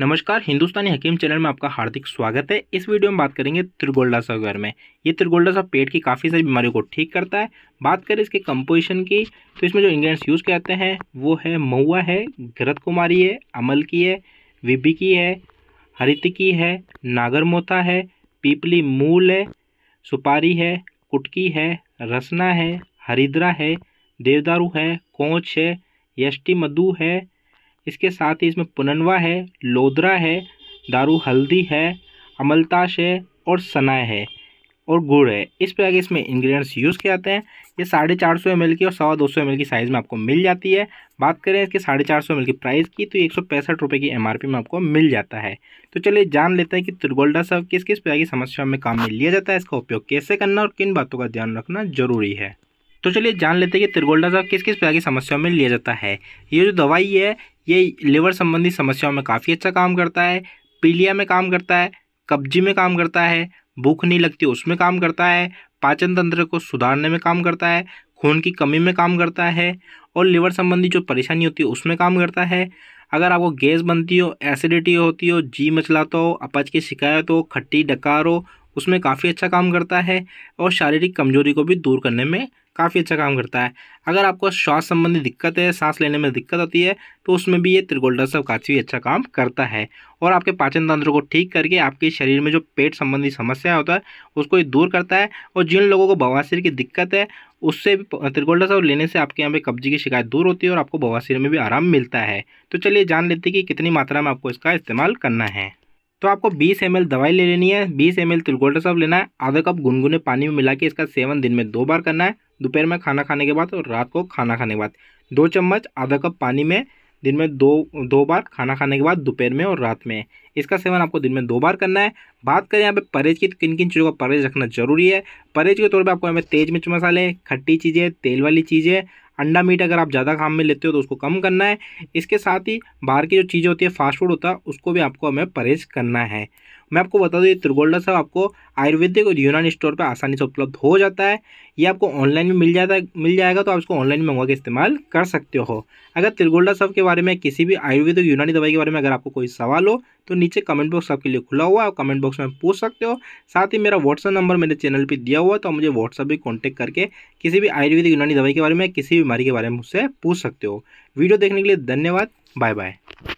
नमस्कार हिंदुस्तानी हकीम चैनल में आपका हार्दिक स्वागत है इस वीडियो में बात करेंगे त्रिगोल्डा सा घर में ये त्रिगोल्डा सा पेट की काफ़ी सारी बीमारियों को ठीक करता है बात करें इसके कंपोजिशन की तो इसमें जो इंग्रेडिएंट्स यूज़ करते हैं वो है महुआ है गरत कुमारी है अमल की है विबी की है हरित की है नागर मोथा है पीपली मूल है सुपारी है कुटकी है रसना है हरिद्रा है देवदारू है कोंच है यष्टि मधु है इसके साथ ही इसमें पुननवा है लोदरा है दारू हल्दी है अमलताश है और सना है और गुड़ है इस पर आगे इसमें इंग्रेडिएंट्स यूज़ किए जाते हैं ये साढ़े चार सौ एम की और सवा दो सौ एम की साइज़ में आपको मिल जाती है बात करें इसके साढ़े चार सौ एम की प्राइस की तो एक सौ पैंसठ रुपये की एमआरपी में आपको मिल जाता है तो चलिए जान लेते हैं कि त्रिगोल्डा सब किस किस प्रकार की समस्या में काम में लिया जाता है इसका उपयोग कैसे करना और किन बातों का ध्यान रखना जरूरी है तो चलिए जान लेते हैं कि त्रिगोल्डा साहब किस किस प्रकार की समस्याओं में लिया जाता है ये जो दवाई है ये लिवर संबंधी समस्याओं में काफ़ी अच्छा काम करता है पीलिया में काम करता है कब्जी में काम करता है भूख नहीं लगती उसमें काम करता है पाचन तंत्र को सुधारने में काम करता है खून की कमी में काम करता है और लिवर संबंधी जो परेशानी होती है उसमें काम करता है अगर आपको गैस बनती हो एसिडिटी होती हो जी मचलाता हो अपच की शिकायत हो खट्टी डकार हो उसमें काफ़ी अच्छा काम करता है और शारीरिक कमजोरी को भी दूर करने में काफ़ी अच्छा काम करता है अगर आपको श्वास संबंधी दिक्कत है सांस लेने में दिक्कत आती है तो उसमें भी ये सब काफ़ी अच्छा काम करता है और आपके पाचन तंत्र को ठीक करके आपके शरीर में जो पेट संबंधी समस्या होता है उसको ये दूर करता है और जिन लोगों को बवासीर की दिक्कत है उससे भी सब लेने से आपके यहाँ पर कब्जी की शिकायत दूर होती है और आपको बवासीर में भी आराम मिलता है तो चलिए जान लेते हैं कि कितनी मात्रा में आपको इसका इस्तेमाल करना है तो आपको 20 एम दवाई ले लेनी है 20 एम एल साहब लेना है आधा कप गुनगुने पानी में मिला के इसका सेवन दिन में दो बार करना है दोपहर में खाना खाने के बाद और रात को खाना खाने के बाद दो चम्मच आधा कप पानी में दिन में दो दो बार खाना खाने के बाद दोपहर में और रात में इसका सेवन आपको दिन में दो बार करना है बात करें यहाँ पे परहेज की तो किन किन चीज़ों का परहेज रखना जरूरी है परहेज के तौर पे आपको यहाँ पे तेज मिर्च मसाले खट्टी चीज़ें तेल वाली चीज़ें अंडा मीट अगर आप ज़्यादा काम में लेते हो तो उसको कम करना है इसके साथ ही बाहर की जो चीज़ें होती है फास्ट फूड होता है उसको भी आपको हमें परहेज करना है मैं आपको बता दूँ ये त्रिगोल्डा सब आपको आयुर्वेदिक और यूनान स्टोर पर आसानी से उपलब्ध हो जाता है ये आपको ऑनलाइन में मिल जाता मिल जाएगा तो आप इसको ऑनलाइन मंगवा के इस्तेमाल कर सकते हो अगर त्रिगोल्डा सब के बारे में किसी भी आयुर्वेदिक यूनानी दवाई के बारे में अगर आपको कोई सवाल हो तो नीचे कमेंट बॉक्स आपके लिए खुला हुआ है आप कमेंट बॉक्स में पूछ सकते हो साथ ही मेरा व्हाट्सअप नंबर मेरे चैनल पर दिया हुआ है तो मुझे व्हाट्सअप भी कॉन्टैक्ट करके किसी भी आयुर्वेदिक यूनानी दवाई के बारे में किसी भी बीमारी के बारे में मुझसे पूछ सकते हो वीडियो देखने के लिए धन्यवाद बाय बाय